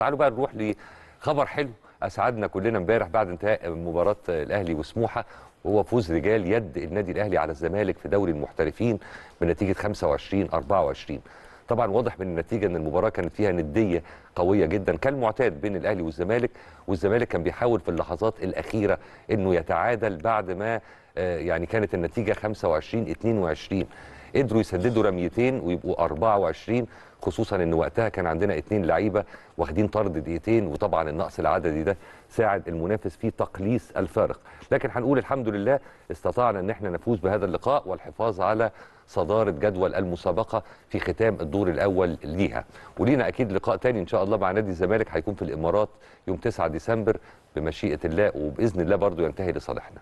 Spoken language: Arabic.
تعالوا بقى نروح لخبر حلو اسعدنا كلنا امبارح بعد انتهاء مباراه الاهلي وسموحه وهو فوز رجال يد النادي الاهلي على الزمالك في دوري المحترفين بنتيجه 25 24 طبعا واضح من النتيجه ان المباراه كانت فيها نديه قويه جدا كالمعتاد بين الاهلي والزمالك والزمالك كان بيحاول في اللحظات الاخيره انه يتعادل بعد ما آه، يعني كانت النتيجه 25 22 قدروا يسددوا رميتين ويبقوا 24 خصوصا ان وقتها كان عندنا اثنين لعيبه واخدين طرد دقيقتين وطبعا النقص العددي ده ساعد المنافس في تقليص الفارق لكن هنقول الحمد لله استطعنا ان احنا نفوز بهذا اللقاء والحفاظ على صدارة جدول المسابقة في ختام الدور الأول ليها ولينا أكيد لقاء تاني إن شاء الله مع نادي الزمالك هيكون في الإمارات يوم 9 ديسمبر بمشيئة الله وبإذن الله برضو ينتهي لصالحنا